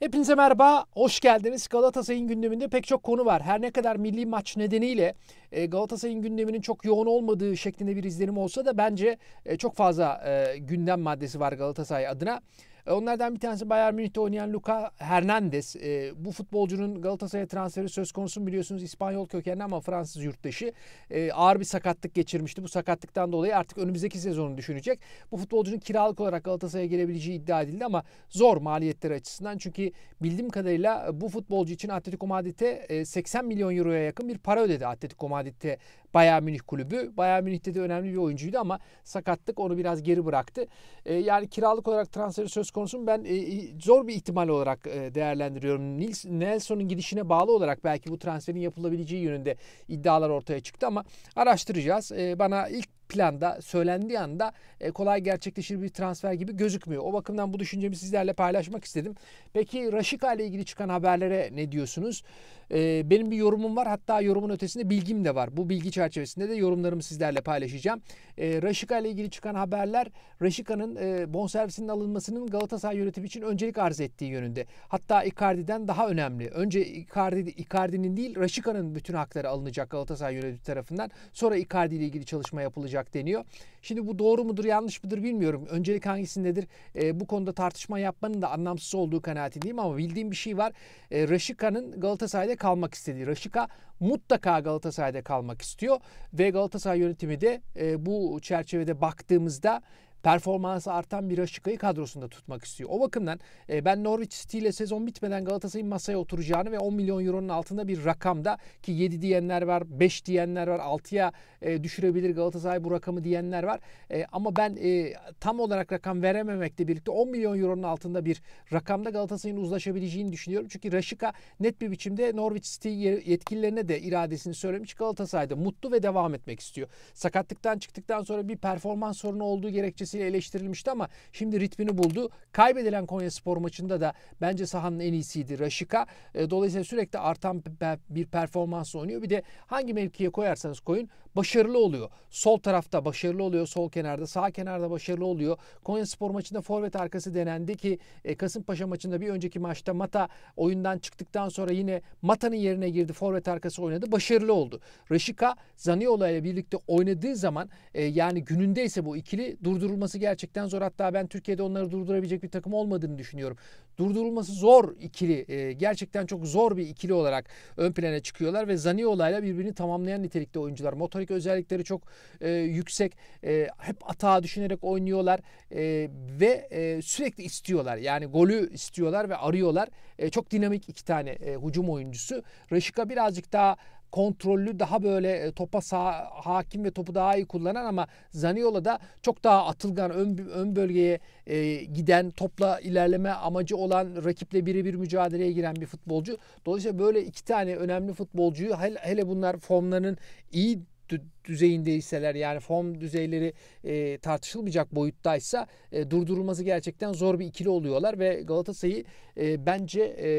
Hepinize merhaba, hoş geldiniz. Galatasaray'ın gündeminde pek çok konu var. Her ne kadar milli maç nedeniyle e, Galatasaray'ın gündeminin çok yoğun olmadığı şeklinde bir izlenim olsa da bence e, çok fazla e, gündem maddesi var Galatasaray adına. E, onlardan bir tanesi Bayern Münih'te oynayan Luka Hernandez. E, bu futbolcunun Galatasaray transferi söz konusu biliyorsunuz İspanyol kökenli ama Fransız yurttaşı. E, ağır bir sakatlık geçirmişti. Bu sakatlıktan dolayı artık önümüzdeki sezonu düşünecek. Bu futbolcunun kiralık olarak Galatasaray'a gelebileceği iddia edildi ama zor maliyetleri açısından. Çünkü bildiğim kadarıyla bu futbolcu için Atletico Madrid'e 80 e, milyon euroya yakın bir para ödedi Atletico Madrid'e Bayern Münih kulübü. Bayern Münih'te de önemli bir oyuncuydu ama sakatlık onu biraz geri bıraktı. E, yani kiralık olarak transferi söz konusu konusunu ben e, zor bir ihtimal olarak e, değerlendiriyorum. Nelson'un gidişine bağlı olarak belki bu transferin yapılabileceği yönünde iddialar ortaya çıktı ama araştıracağız. E, bana ilk planda söylendiği anda e, kolay gerçekleşir bir transfer gibi gözükmüyor. O bakımdan bu düşüncemi sizlerle paylaşmak istedim. Peki Raşika ile ilgili çıkan haberlere ne diyorsunuz? E, benim bir yorumum var hatta yorumun ötesinde bilgim de var. Bu bilgi çerçevesinde de yorumlarımı sizlerle paylaşacağım. E, Raşika ile ilgili çıkan haberler Raşika'nın e, bonservisinin alınmasının Galatasaray yönetimi için öncelik arz ettiği yönünde. Hatta Icardi'den daha önemli. Önce Icardi, Icardi'nin değil Raşika'nın bütün hakları alınacak Galatasaray yönetimi tarafından. Sonra Icardi ile ilgili çalışma yapılacak olacak deniyor. Şimdi bu doğru mudur yanlış mıdır bilmiyorum. Öncelik hangisindedir e, bu konuda tartışma yapmanın da anlamsız olduğu kanaatindeyim ama bildiğim bir şey var. E, Raşika'nın Galatasaray'da kalmak istediği. Raşika mutlaka Galatasaray'da kalmak istiyor ve Galatasaray yönetimi de e, bu çerçevede baktığımızda performansı artan bir Raşika'yı kadrosunda tutmak istiyor. O bakımdan e, ben Norwich City ile sezon bitmeden Galatasaray'ın masaya oturacağını ve 10 milyon euronun altında bir rakamda ki 7 diyenler var, 5 diyenler var, 6'ya e, düşürebilir Galatasaray bu rakamı diyenler var. E, ama ben e, tam olarak rakam verememekle birlikte 10 milyon euronun altında bir rakamda Galatasaray'ın uzlaşabileceğini düşünüyorum. Çünkü Raşika net bir biçimde Norwich City yetkililerine de iradesini söylemiş. Galatasaray'da mutlu ve devam etmek istiyor. Sakatlıktan çıktıktan sonra bir performans sorunu olduğu gerekçesi fazlasıyla eleştirilmişti ama şimdi ritmini buldu. Kaybedilen Konya Spor maçında da bence sahanın en iyisiydi Raşika. E, dolayısıyla sürekli artan bir performans oynuyor. Bir de hangi mevkiye koyarsanız koyun başarılı oluyor. Sol tarafta başarılı oluyor. Sol kenarda, sağ kenarda başarılı oluyor. Konya Spor maçında forvet arkası denendi ki e, Kasımpaşa maçında bir önceki maçta Mata oyundan çıktıktan sonra yine Mata'nın yerine girdi. Forvet arkası oynadı. Başarılı oldu. Raşika Zaniola ile birlikte oynadığı zaman e, yani günündeyse bu ikili durdurulmuş durdurulması gerçekten zor. Hatta ben Türkiye'de onları durdurabilecek bir takım olmadığını düşünüyorum. Durdurulması zor ikili. E, gerçekten çok zor bir ikili olarak ön plana çıkıyorlar ve Zaniola ile birbirini tamamlayan nitelikte oyuncular. Motorik özellikleri çok e, yüksek. E, hep atağa düşünerek oynuyorlar e, ve e, sürekli istiyorlar. Yani golü istiyorlar ve arıyorlar. E, çok dinamik iki tane e, hücum oyuncusu. Reşika birazcık daha kontrollü daha böyle e, topa sağ, hakim ve topu daha iyi kullanan ama Zaniola da çok daha atılgan ön, ön bölgeye e, giden topla ilerleme amacı olan rakiple birebir mücadeleye giren bir futbolcu. Dolayısıyla böyle iki tane önemli futbolcuyu hele, hele bunlar formlarının iyi düzeyindeyseler yani form düzeyleri e, tartışılmayacak boyuttaysa e, durdurulması gerçekten zor bir ikili oluyorlar ve Galatasaray'ı e, bence e,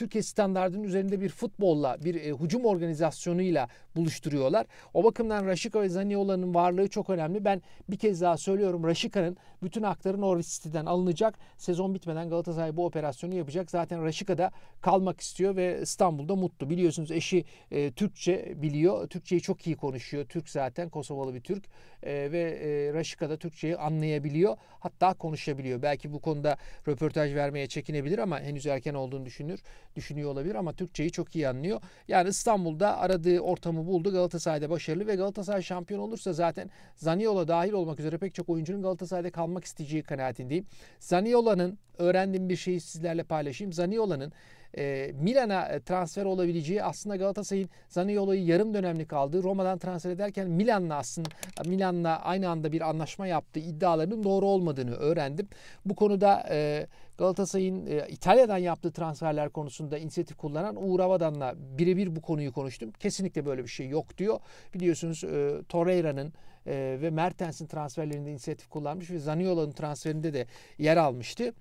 Türkiye standartının üzerinde bir futbolla, bir e, hücum organizasyonuyla buluşturuyorlar. O bakımdan Raşika ve Zaniola'nın varlığı çok önemli. Ben bir kez daha söylüyorum Raşika'nın bütün hakları Norwich City'den alınacak. Sezon bitmeden Galatasaray bu operasyonu yapacak. Zaten Raşika da kalmak istiyor ve İstanbul'da mutlu. Biliyorsunuz eşi e, Türkçe biliyor. Türkçeyi çok iyi konuşuyor. Türk zaten Kosovalı bir Türk e, ve e, Raşika da Türkçeyi anlayabiliyor. Hatta konuşabiliyor. Belki bu konuda röportaj vermeye çekinebilir ama henüz erken olduğunu düşünür düşünüyor olabilir ama Türkçeyi çok iyi anlıyor. Yani İstanbul'da aradığı ortamı buldu. Galatasaray'da başarılı ve Galatasaray şampiyon olursa zaten Zaniola dahil olmak üzere pek çok oyuncunun Galatasaray'da kalmak isteyeceği kanaatindeyim. Zaniola'nın öğrendiğim bir şeyi sizlerle paylaşayım. Zaniola'nın ee, Milan'a e, transfer olabileceği aslında Galatasaray'ın Zaniolo'yu yarım dönemlik kaldı. Roma'dan transfer ederken Milan'la aslında Milan'la aynı anda bir anlaşma yaptığı iddialarının doğru olmadığını öğrendim. Bu konuda e, Galatasaray'ın e, İtalya'dan yaptığı transferler konusunda inisiyatif kullanan Uğur Avadan'la birebir bu konuyu konuştum. Kesinlikle böyle bir şey yok diyor. Biliyorsunuz Torreira'nın e, ve Mertens'in transferlerinde inisiyatif kullanmış ve Zaniolo'nun transferinde de yer almıştı. E,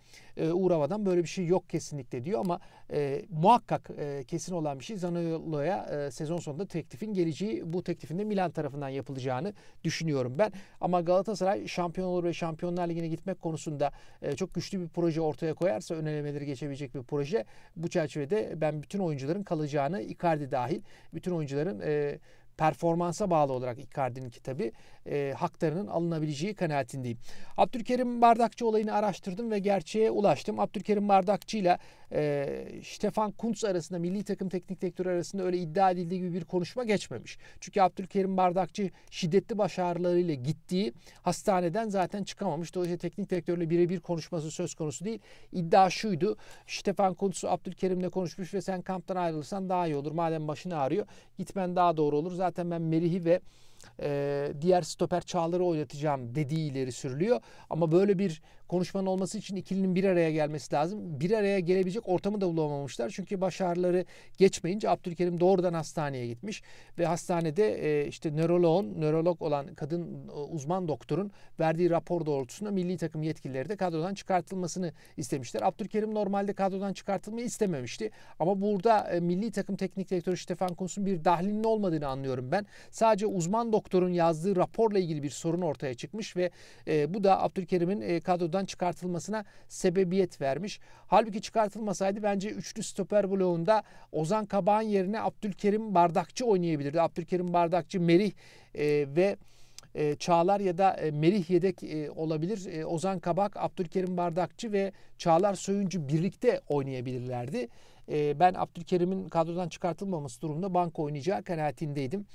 ee, Uğrava'dan böyle bir şey yok kesinlikle diyor ama e, muhakkak e, kesin olan bir şey Zaniolo'ya e, sezon sonunda teklifin geleceği bu teklifin de Milan tarafından yapılacağını düşünüyorum ben. Ama Galatasaray şampiyon olur ve Şampiyonlar Ligi'ne gitmek konusunda e, çok güçlü bir proje ortaya koyarsa önelemeleri geçebilecek bir proje. Bu çerçevede ben bütün oyuncuların kalacağını Icardi dahil bütün oyuncuların e, performansa bağlı olarak Icardi'ninki tabi e, haklarının alınabileceği kanaatindeyim. Abdülkerim Bardakçı olayını araştırdım ve gerçeğe ulaştım. Abdülkerim Bardakçı ile e, Stefan Kuntz arasında milli takım teknik direktörü arasında öyle iddia edildiği gibi bir konuşma geçmemiş. Çünkü Abdülkerim Bardakçı şiddetli baş ağrılarıyla gittiği hastaneden zaten çıkamamış. Dolayısıyla teknik direktörle birebir konuşması söz konusu değil. İddia şuydu. Stefan Kuntz'u Abdülkerim'le konuşmuş ve sen kamptan ayrılırsan daha iyi olur. Madem başını ağrıyor gitmen daha doğru olur. Zaten ben Merih'i ve e, diğer stoper Çağlar'ı oynatacağım dediği ileri sürülüyor. Ama böyle bir konuşmanın olması için ikilinin bir araya gelmesi lazım. Bir araya gelebilecek ortamı da bulamamışlar. Çünkü başarıları geçmeyince Abdülkerim doğrudan hastaneye gitmiş ve hastanede e, işte nöroloğun, nörolog olan kadın e, uzman doktorun verdiği rapor doğrultusunda milli takım yetkilileri de kadrodan çıkartılmasını istemişler. Abdülkerim normalde kadrodan çıkartılmayı istememişti. Ama burada e, milli takım teknik direktörü Stefan Kuntz'un bir dahlinin olmadığını anlıyorum ben. Sadece uzman doktorun yazdığı raporla ilgili bir sorun ortaya çıkmış ve e, bu da Abdülkerim'in e, kadrodan çıkartılmasına sebebiyet vermiş. Halbuki çıkartılmasaydı bence üçlü stoper bloğunda Ozan Kabağ'ın yerine Abdülkerim Bardakçı oynayabilirdi. Abdülkerim Bardakçı, Merih e, ve e, Çağlar ya da e, Merih Yedek e, olabilir. E, Ozan Kabak, Abdülkerim Bardakçı ve Çağlar Soyuncu birlikte oynayabilirlerdi. E, ben Abdülkerim'in kadrodan çıkartılmaması durumunda banka oynayacağı kanaatindeydim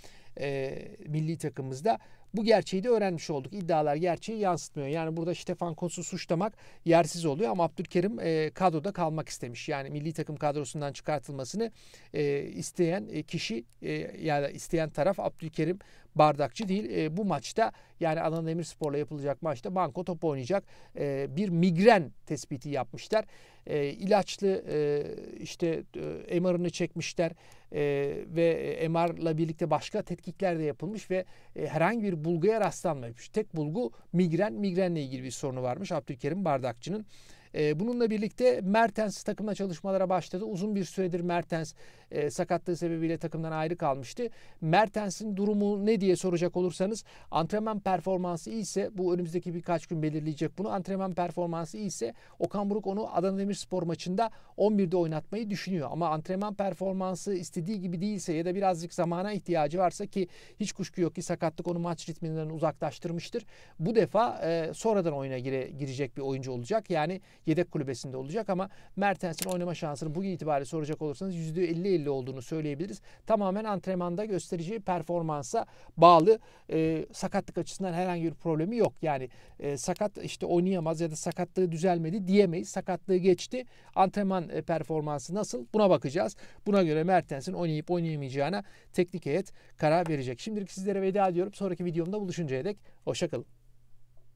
e, milli takımımızda. Bu gerçeği de öğrenmiş olduk. İddialar gerçeği yansıtmıyor. Yani burada Stefan Kots'u suçlamak yersiz oluyor ama Abdülkerim e, kadroda kalmak istemiş. Yani milli takım kadrosundan çıkartılmasını e, isteyen e, kişi e, ya da isteyen taraf Abdülkerim bardakçı değil. E, bu maçta yani Adana Demirspor'la yapılacak maçta Banko top oynayacak e, bir migren tespiti yapmışlar. E, ilaçlı e, işte e, MR'ını çekmişler e, ve e, MR'la birlikte başka tetkikler de yapılmış ve e, herhangi bir bulguya rastlanmamış. Tek bulgu migren, migrenle ilgili bir sorunu varmış Abdülkerim Bardakçı'nın. Ee, bununla birlikte Mertens takımla çalışmalara başladı. Uzun bir süredir Mertens e, sakatlığı sebebiyle takımdan ayrı kalmıştı. Mertens'in durumu ne diye soracak olursanız antrenman performansı iyiyse bu önümüzdeki birkaç gün belirleyecek bunu. Antrenman performansı iyiyse Okan Buruk onu Adana Demirspor maçında 11'de oynatmayı düşünüyor. Ama antrenman performansı istediği gibi değilse ya da birazcık zamana ihtiyacı varsa ki hiç kuşku yok ki sakatlık onu maç ritminden uzaklaştırmıştır. Bu defa e, sonradan oyuna gire, girecek bir oyuncu olacak. Yani yedek kulübesinde olacak ama Mertens'in oynama şansını bugün itibariyle soracak olursanız %50-50 olduğunu söyleyebiliriz. Tamamen antrenmanda göstereceği performansa bağlı. E, sakatlık açısından herhangi bir problemi yok. Yani e, sakat işte oynayamaz ya da sakatlığı düzelmedi diyemeyiz. Sakatlığı geçti. Antrenman e, performansı nasıl? Buna bakacağız. Buna göre Mertens'in oynayıp oynayamayacağına teknik heyet karar verecek. Şimdilik sizlere veda ediyorum. Sonraki videomda buluşuncaya dek hoşçakalın.